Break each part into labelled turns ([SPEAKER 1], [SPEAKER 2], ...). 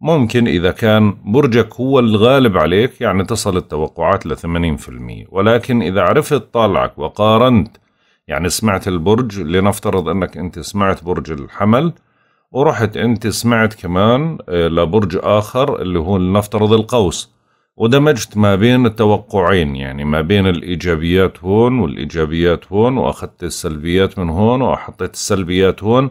[SPEAKER 1] ممكن إذا كان برجك هو الغالب عليك يعني تصل التوقعات ل 80% ولكن إذا عرفت طالعك وقارنت يعني سمعت البرج لنفترض أنك أنت سمعت برج الحمل ورحت أنت سمعت كمان آه، لبرج آخر اللي هو لنفترض القوس ودمجت ما بين التوقعين يعني ما بين الإيجابيات هون والإيجابيات هون وأخذت السلبيات من هون وحطيت السلبيات هون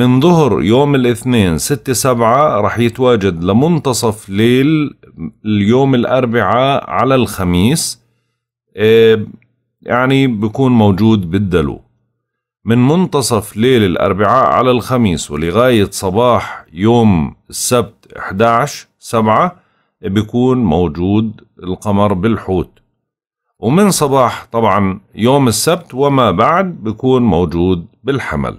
[SPEAKER 1] من ظهر يوم الاثنين ستة سبعة رح يتواجد لمنتصف ليل اليوم الأربعاء على الخميس آه، يعني بكون موجود بالدلو من منتصف ليل الأربعاء على الخميس ولغاية صباح يوم السبت 11 سبعة آه، بيكون موجود القمر بالحوت ومن صباح طبعا يوم السبت وما بعد بيكون موجود بالحمل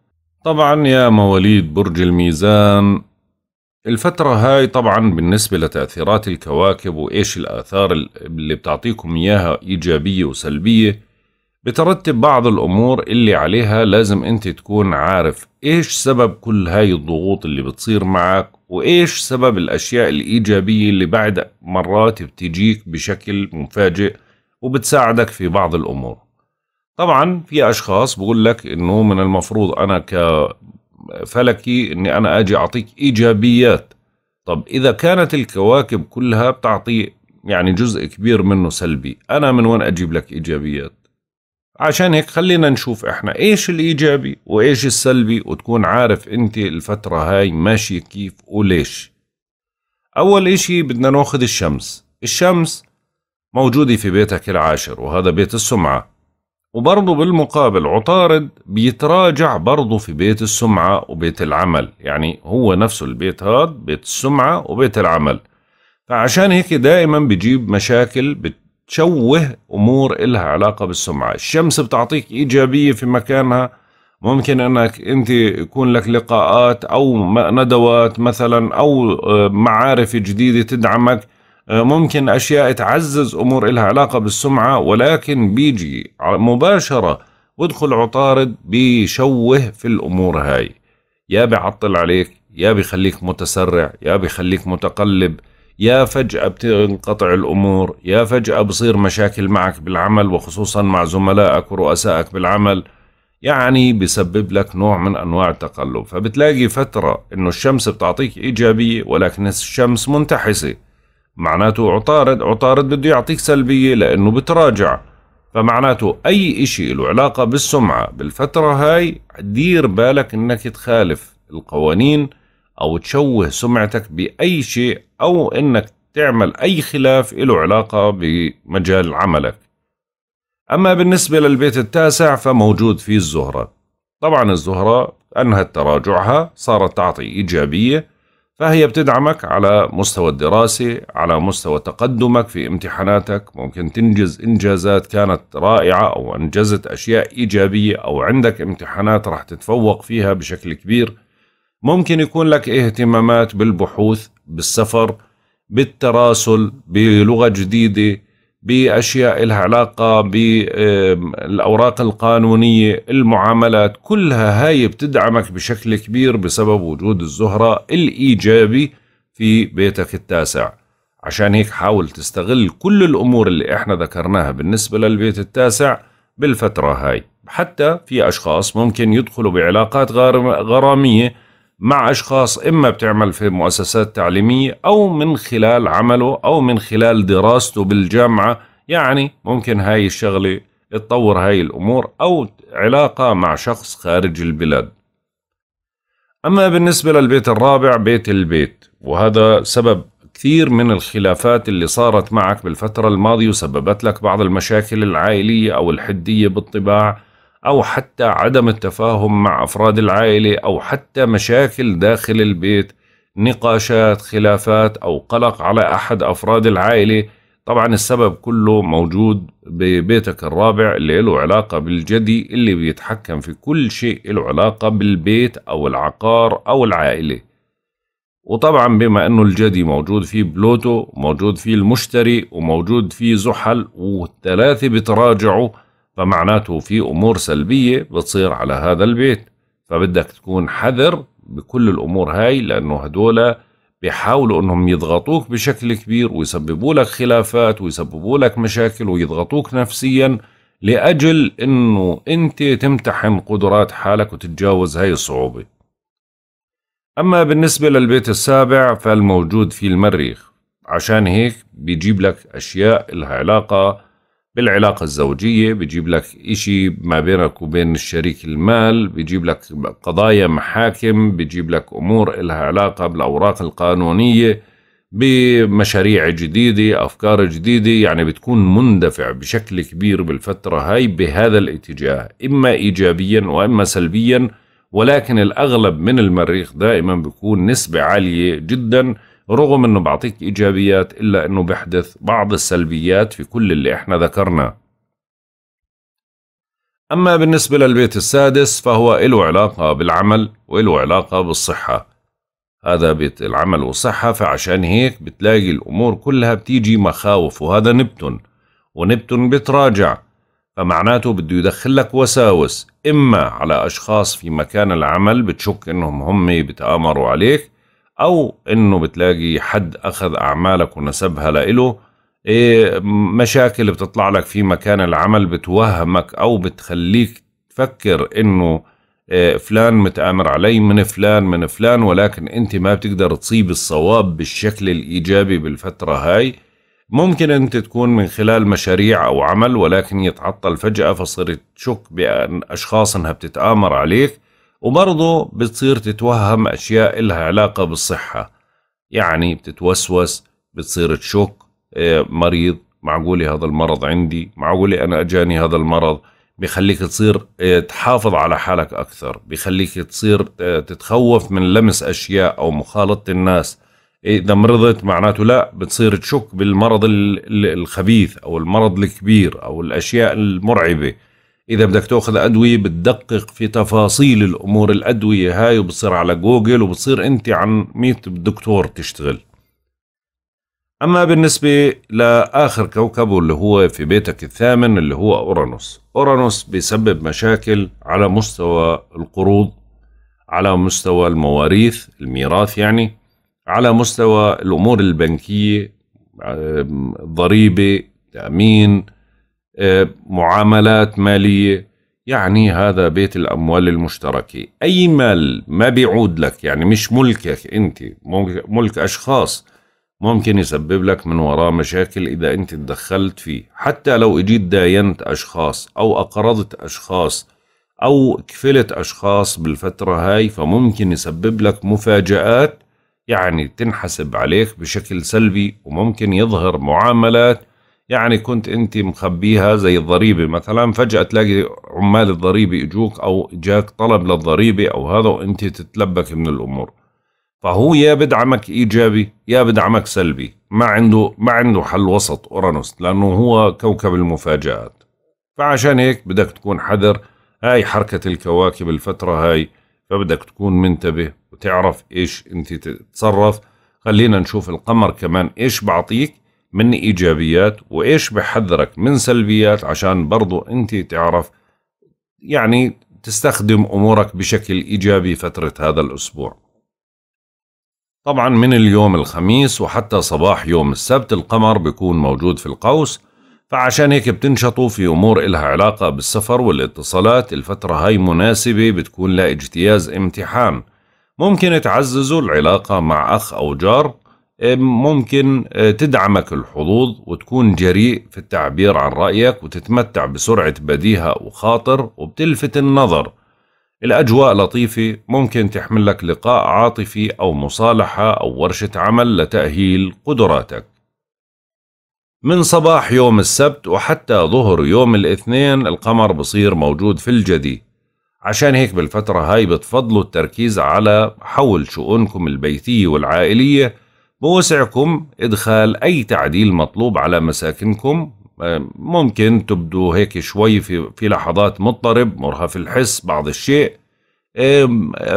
[SPEAKER 1] طبعا يا مواليد برج الميزان الفترة هاي طبعا بالنسبة لتأثيرات الكواكب وإيش الآثار اللي بتعطيكم إياها إيجابية وسلبية بترتب بعض الأمور اللي عليها لازم أنت تكون عارف إيش سبب كل هاي الضغوط اللي بتصير معك وإيش سبب الأشياء الإيجابية اللي بعد مرات بتجيك بشكل مفاجئ وبتساعدك في بعض الأمور طبعا في اشخاص بقول لك انه من المفروض انا كفلكي اني انا اجي اعطيك ايجابيات طب اذا كانت الكواكب كلها بتعطي يعني جزء كبير منه سلبي انا من وين اجيب لك ايجابيات عشان هيك خلينا نشوف احنا ايش الايجابي وايش السلبي وتكون عارف انت الفترة هاي ماشي كيف وليش اول اشي بدنا ناخذ الشمس الشمس موجودة في بيتك العاشر وهذا بيت السمعة وبرضه بالمقابل عطارد بيتراجع برضه في بيت السمعة وبيت العمل يعني هو نفسه البيت هاد بيت السمعة وبيت العمل فعشان هيك دائما بجيب مشاكل بتشوه أمور إلها علاقة بالسمعة الشمس بتعطيك إيجابية في مكانها ممكن أنك أنت يكون لك لقاءات أو ندوات مثلا أو آه، معارف جديدة تدعمك آه، ممكن أشياء تعزز أمور إلها علاقة بالسمعة ولكن بيجي مباشرة ودخل عطارد بيشوه في الأمور هاي يا بيعطل عليك يا بيخليك متسرع يا بيخليك متقلب يا فجأة بتنقطع الأمور يا فجأة بصير مشاكل معك بالعمل وخصوصا مع زملائك ورؤسائك بالعمل يعني بسبب لك نوع من أنواع التقلب فبتلاقي فترة إنه الشمس بتعطيك إيجابية ولكن الشمس منتحسة معناته عطارد عطارد بده يعطيك سلبية لأنه بتراجع فمعناته أي إشي له علاقة بالسمعة بالفترة هاي دير بالك إنك تخالف القوانين أو تشوه سمعتك بأي شيء أو إنك تعمل أي خلاف له علاقة بمجال عملك أما بالنسبة للبيت التاسع فموجود فيه الزهرة طبعا الزهرة أنهت تراجعها صارت تعطي إيجابية فهي بتدعمك على مستوى الدراسة على مستوى تقدمك في امتحاناتك ممكن تنجز إنجازات كانت رائعة أو أنجزت أشياء إيجابية أو عندك امتحانات راح تتفوق فيها بشكل كبير ممكن يكون لك اهتمامات بالبحوث بالسفر بالتراسل بلغة جديدة باشياء لها علاقه بالاوراق القانونيه، المعاملات، كلها هاي بتدعمك بشكل كبير بسبب وجود الزهره الايجابي في بيتك التاسع. عشان هيك حاول تستغل كل الامور اللي احنا ذكرناها بالنسبه للبيت التاسع بالفتره هاي، حتى في اشخاص ممكن يدخلوا بعلاقات غراميه مع أشخاص إما بتعمل في مؤسسات تعليمية أو من خلال عمله أو من خلال دراسته بالجامعة يعني ممكن هاي الشغلة تطور هاي الأمور أو علاقة مع شخص خارج البلاد أما بالنسبة للبيت الرابع بيت البيت وهذا سبب كثير من الخلافات اللي صارت معك بالفترة الماضية وسببت لك بعض المشاكل العائلية أو الحدية بالطباع أو حتى عدم التفاهم مع أفراد العائلة أو حتى مشاكل داخل البيت نقاشات خلافات أو قلق على أحد أفراد العائلة طبعا السبب كله موجود ببيتك الرابع اللي له علاقة بالجدي اللي بيتحكم في كل شيء له علاقة بالبيت أو العقار أو العائلة وطبعا بما أنه الجدي موجود فيه بلوتو موجود فيه المشتري وموجود فيه زحل والثلاثة بتراجعوا فمعناته في أمور سلبية بتصير على هذا البيت فبدك تكون حذر بكل الأمور هاي لأنه هدول بيحاولوا أنهم يضغطوك بشكل كبير ويسببوا لك خلافات ويسببوا لك مشاكل ويضغطوك نفسيا لأجل أنه أنت تمتحن قدرات حالك وتتجاوز هاي الصعوبة أما بالنسبة للبيت السابع فالموجود في المريخ عشان هيك بيجيب لك أشياء لها علاقة بالعلاقة الزوجية بيجيب لك إشي ما بينك وبين الشريك المال بيجيب لك قضايا محاكم بيجيب لك أمور إلها علاقة بالأوراق القانونية بمشاريع جديدة أفكار جديدة يعني بتكون مندفع بشكل كبير بالفترة هاي بهذا الاتجاه إما إيجابيا وإما سلبيا ولكن الأغلب من المريخ دائما بيكون نسبة عالية جداً رغم انه بعطيك ايجابيات الا انه بحدث بعض السلبيات في كل اللي احنا ذكرناه اما بالنسبه للبيت السادس فهو له علاقه بالعمل وله علاقه بالصحه هذا بيت العمل والصحه فعشان هيك بتلاقي الامور كلها بتيجي مخاوف وهذا نبتون ونبتون بتراجع فمعناته بده يدخل لك وساوس إما على أشخاص في مكان العمل بتشك إنهم هم بتآمروا عليك او انه بتلاقي حد اخذ اعمالك ونسبها لإله إيه، مشاكل بتطلع لك في مكان العمل بتوهمك او بتخليك تفكر انه إيه، فلان متآمر علي من فلان من فلان ولكن انت ما بتقدر تصيب الصواب بالشكل الايجابي بالفتره هاي ممكن انت تكون من خلال مشاريع او عمل ولكن يتعطل فجاه فصرت تشك بان اشخاص انها بتتآمر عليك وبرضه بتصير تتوهم أشياء إلها علاقة بالصحة يعني بتتوسوس بتصير تشك آه، مريض معقولة هذا المرض عندي معقولة أنا أجاني هذا المرض بخليك تصير آه، تحافظ على حالك أكثر بخليك تصير آه، تتخوف من لمس أشياء أو مخالطة الناس إذا مرضت معناته لا بتصير تشك بالمرض الخبيث أو المرض الكبير أو الأشياء المرعبة إذا بدك تأخذ أدوية بتدقق في تفاصيل الأمور الأدوية هاي وبتصير على جوجل وبتصير أنت عن ميت دكتور تشتغل أما بالنسبة لآخر كوكب اللي هو في بيتك الثامن اللي هو أورانوس أورانوس بيسبب مشاكل على مستوى القروض على مستوى المواريث الميراث يعني على مستوى الأمور البنكية ضريبة تأمين معاملات مالية يعني هذا بيت الأموال المشتركة أي مال ما بيعود لك يعني مش ملكك أنت ملك أشخاص ممكن يسبب لك من وراه مشاكل إذا أنت تدخلت فيه حتى لو إجيت داينت أشخاص أو أقرضت أشخاص أو كفلت أشخاص بالفترة هاي فممكن يسبب لك مفاجآت يعني تنحسب عليك بشكل سلبي وممكن يظهر معاملات يعني كنت انت مخبيها زي الضريبه مثلا فجاه تلاقي عمال الضريبه اجوك او جاك طلب للضريبه او هذا وانت تتلبك من الامور فهو يا بدعمك ايجابي يا بدعمك سلبي ما عنده ما عنده حل وسط اورانوس لانه هو كوكب المفاجات فعشان هيك بدك تكون حذر هاي حركه الكواكب الفتره هاي فبدك تكون منتبه وتعرف ايش انت تتصرف خلينا نشوف القمر كمان ايش بعطيك من إيجابيات وإيش بحذرك من سلبيات عشان برضو أنت تعرف يعني تستخدم أمورك بشكل إيجابي فترة هذا الأسبوع طبعا من اليوم الخميس وحتى صباح يوم السبت القمر بيكون موجود في القوس فعشان هيك بتنشطوا في أمور إلها علاقة بالسفر والاتصالات الفترة هاي مناسبة بتكون لاجتياز امتحان ممكن تعززوا العلاقة مع أخ أو جار ممكن آه، تدعمك الحظوظ وتكون جريء في التعبير عن رأيك وتتمتع بسرعة بديهة وخاطر وبتلفت النظر الأجواء لطيفة ممكن تحمل لك لقاء عاطفي أو مصالحة أو ورشة عمل لتأهيل قدراتك من صباح يوم السبت وحتى ظهر يوم الاثنين القمر بصير موجود في الجدي عشان هيك بالفترة هاي بتفضلوا التركيز على حول شؤونكم البيتية والعائلية بوسعكم إدخال أي تعديل مطلوب على مساكنكم آه، ممكن تبدو هيك شوي في, لحظات مضطرب مرهف الحس بعض الشيء آه،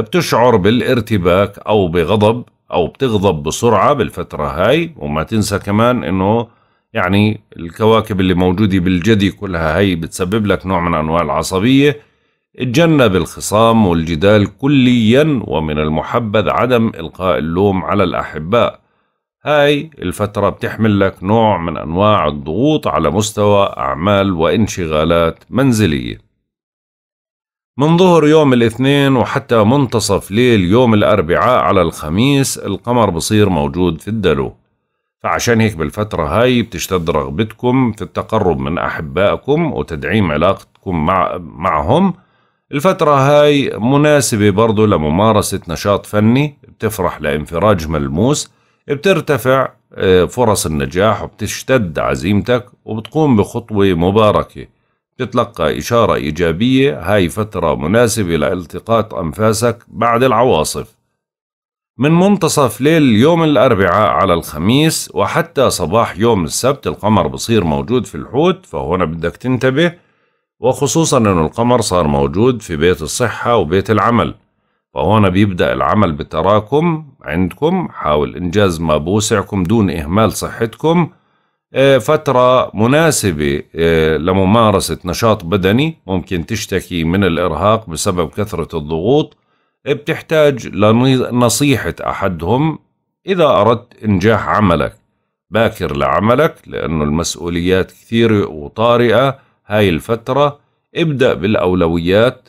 [SPEAKER 1] بتشعر بالارتباك أو بغضب أو بتغضب بسرعة بالفترة هاي وما تنسى كمان أنه يعني الكواكب اللي موجودة بالجدي كلها هاي بتسبب لك نوع من أنواع العصبية اتجنب الخصام والجدال كليا ومن المحبذ عدم إلقاء اللوم على الأحباء هاي الفترة بتحمل لك نوع من أنواع الضغوط على مستوى أعمال وانشغالات منزلية من ظهر يوم الاثنين وحتى منتصف ليل يوم الأربعاء على الخميس القمر بصير موجود في الدلو فعشان هيك بالفترة هاي بتشتد رغبتكم في التقرب من أحبائكم وتدعيم علاقتكم مع معهم الفترة هاي مناسبة برضو لممارسة نشاط فني بتفرح لانفراج ملموس بترتفع آه، فرص النجاح وبتشتد عزيمتك وبتقوم بخطوة مباركة بتتلقى إشارة إيجابية هاي فترة مناسبة لالتقاط أنفاسك بعد العواصف من منتصف ليل يوم الأربعاء على الخميس وحتى صباح يوم السبت القمر بصير موجود في الحوت فهنا بدك تنتبه وخصوصا أن القمر صار موجود في بيت الصحة وبيت العمل فهنا بيبدأ العمل بتراكم عندكم حاول إنجاز ما بوسعكم دون إهمال صحتكم آه، فترة مناسبة آه، لممارسة نشاط بدني ممكن تشتكي من الإرهاق بسبب كثرة الضغوط آه، بتحتاج لنصيحة أحدهم إذا أردت إنجاح عملك باكر لعملك لأنه المسؤوليات كثيرة وطارئة هاي الفترة ابدأ بالأولويات